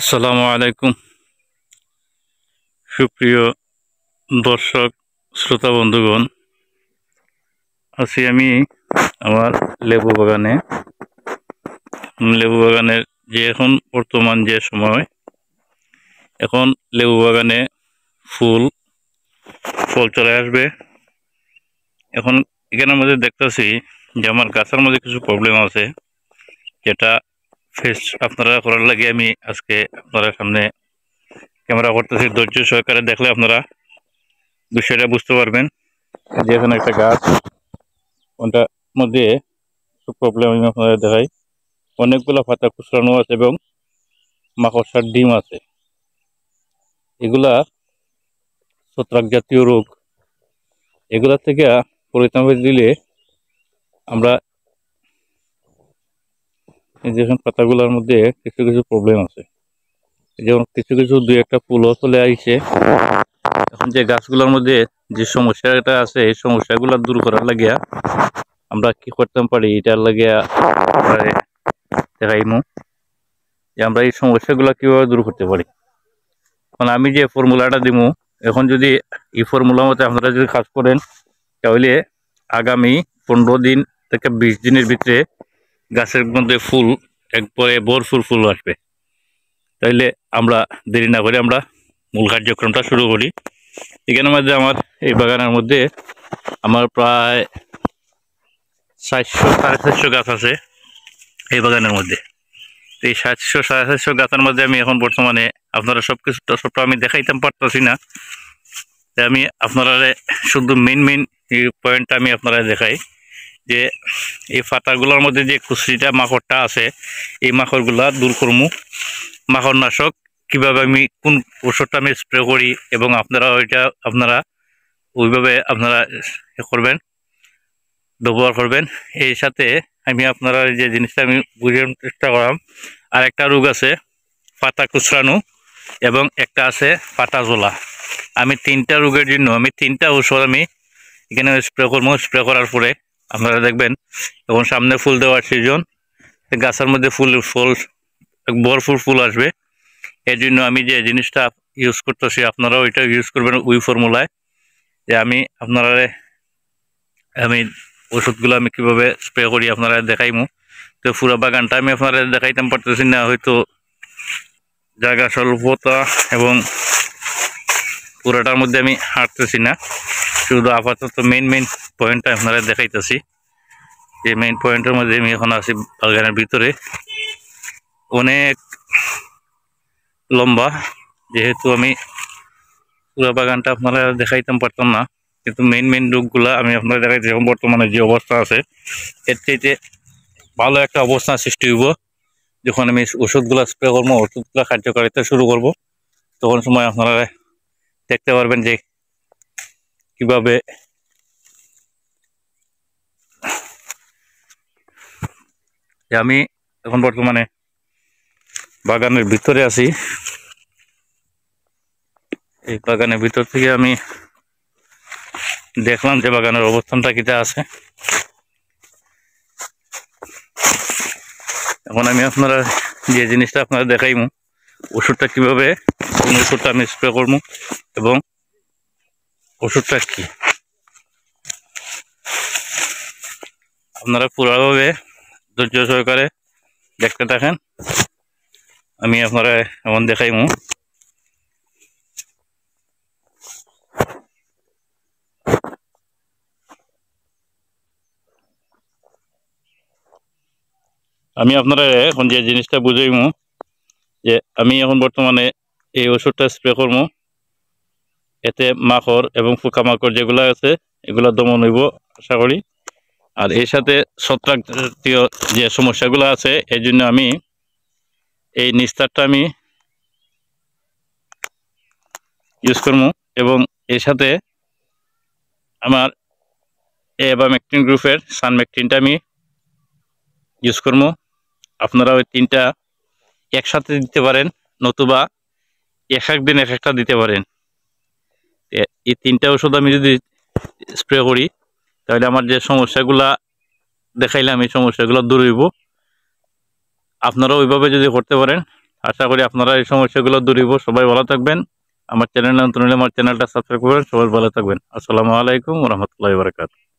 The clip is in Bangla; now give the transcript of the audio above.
আসসালামু আলাইকুম সুপ্রিয় দর্শক শ্রোতা বন্ধুগণ আছি আমি আমার লেবু বাগানে লেবু বাগানের যে এখন বর্তমান যে সময় এখন লেবু বাগানে ফুল ফল চলে আসবে এখন এখানে মধ্যে দেখতেছি যে আমার গাছের মধ্যে কিছু প্রবলেম আছে যেটা ফেস আপনারা করার লাগে আমি আজকে আপনারা সামনে ক্যামেরা করতেছি ধৈর্য সহকারে দেখলে আপনারা বিষয়টা বুঝতে পারবেন যে এখানে একটা গাছ ওটার মধ্যে প্রবলেম আমি আপনাদের দেখাই অনেকগুলো পাতা খুচরানো আছে এবং মাকড়সার ডিম আছে এগুলা ছত্রাক জাতীয় রোগ এগুলা থেকে পরিত্রাণ দিলে আমরা যেখানে এখন পাতাগুলোর মধ্যে কিছু কিছু প্রবলেম আছে যেমন কিছু কিছু দু একটা ফুলও চলে আইছে এখন যে গাছগুলোর মধ্যে যে সমস্যাটা আছে এই সমস্যাগুলো দূর করার লাগিয়া আমরা কি করতাম পারি এটার লাগিয়া দেখাইমু যে আমরা এই সমস্যাগুলো কীভাবে দূর করতে পারি এখন আমি যে ফর্মুলাটা দিব এখন যদি এই ফর্মুলা মতো আপনারা যদি কাজ করেন তাহলে আগামী পনেরো দিন থেকে বিশ দিনের ভিতরে গাছের মধ্যে ফুল একবারে ভরপুর ফুল আসবে তাইলে আমরা দেরি না করে আমরা মূল কার্যক্রমটা শুরু করি এখানের মধ্যে আমার এই বাগানের মধ্যে আমার প্রায় সাতশো সাড়ে সাতশো গাছ আছে এই বাগানের মধ্যে এই সাতশো সাড়ে সাতশো গাছের মধ্যে আমি এখন বর্তমানে আপনারা সব কিছুটা সবটা আমি দেখাইতাম পারতেছি না আমি আপনারা শুধু মেন মেন পয়েন্টটা আমি আপনারা দেখাই যে এই পাতাগুলোর মধ্যে যে কুচরিটা মাকড়টা আছে এই মাকড়গুলা দূর করমু মাকড় নাশক কীভাবে আমি কোন ওষুধটা আমি স্প্রে করি এবং আপনারা ওইটা আপনারা ওইভাবে আপনারা করবেন ব্যবহার করবেন এই সাথে আমি আপনারা যে জিনিসটা আমি বুঝে চেষ্টা করলাম আর একটা রোগ আছে পাতা কুচরানো এবং একটা আছে পাতা জোলা আমি তিনটা রোগের জন্য আমি তিনটা ওষুধ আমি এখানে স্প্রে করবো স্প্রে করার পরে আপনারা দেখবেন এবং সামনে ফুল দেওয়ার সিজন গাছের মধ্যে ফুল ফুল ভরপুর ফুল আসবে এই জন্য আমি যে জিনিসটা ইউজ করতেছি আপনারা ওইটা ইউজ করবেন ওই ফর্মুলায় যে আমি আপনারা আমি ওষুধগুলো আমি কীভাবে স্প্রে করি আপনারা দেখাইমু তো ফুরা বাগানটা আমি আপনারা দেখাইতাম পারতেছি না হয়তো জায়গা স্বল্পতা এবং পুরোটার মধ্যে আমি হাঁটতেছি না শুধু আপাতত মেন মেন পয়েন্টটা আপনারা দেখাইতেছি যে মেইন পয়েন্টের মধ্যে আমি এখন আছি বাগানের ভিতরে অনেক লম্বা যেহেতু আমি পুরো বাগানটা আপনারা দেখাইতাম পারতাম না কিন্তু মেইন মেইন রোগগুলো আমি আপনারা দেখাইতে যেমন বর্তমানে যে অবস্থা আছে এর চাইতে ভালো একটা অবস্থা সৃষ্টি হইব যখন আমি ওষুধগুলো স্প্রে করবো ওষুধগুলো কার্যকারিতা শুরু করব তখন সময় আপনারা দেখতে পারবেন যে কীভাবে আমি এখন বর্তমানে বাগানের ভিতরে আছি এই বাগানের ভিতর থেকে আমি দেখলাম যে বাগানের অবস্থানটা কিটা আছে এখন আমি আপনারা যে জিনিসটা আপনারা দেখাইমু ওষুধটা কিভাবে কোন ওষুধটা আমি স্প্রে করবো এবং ওষুধটা কী আপনারা পুরাভাবে ধৈর্য সহকারে দেখতে থাকেন আমি আপনারা এমন দেখাইমু আমি আপনারা এখন যে জিনিসটা বুঝাইমু যে আমি এখন বর্তমানে এই ওষুধটা স্প্রে করবো এতে মাখর এবং ফুকা পোকামাকড় যেগুলো আছে এগুলো দমন হইব আশা করি আর এর সাথে ছত্রাক যে সমস্যাগুলো আছে এই জন্য আমি এই নিস্তারটা আমি ইউজ করব এবং এর সাথে আমার ম্যাকটিন গ্রুপের ম্যাকটিনটা আমি ইউজ করব আপনারা ওই তিনটা একসাথে দিতে পারেন নতুবা এক এক দিন এক একটা দিতে পারেন এই তিনটা ওষুধ আমি যদি স্প্রে করি তাহলে আমার যে সমস্যাগুলা দেখাইলাম এই সমস্যাগুলো দূর হইব আপনারা ওইভাবে যদি করতে পারেন আশা করি আপনারা এই সমস্যাগুলো দূর হইব সবাই ভালো থাকবেন আমার চ্যানেল নতুন হলে আমার চ্যানেলটা সাবস্ক্রাইব করবেন সবাই ভালো থাকবেন আসসালামু আলাইকুম রহমতুল্লাহ বারকাত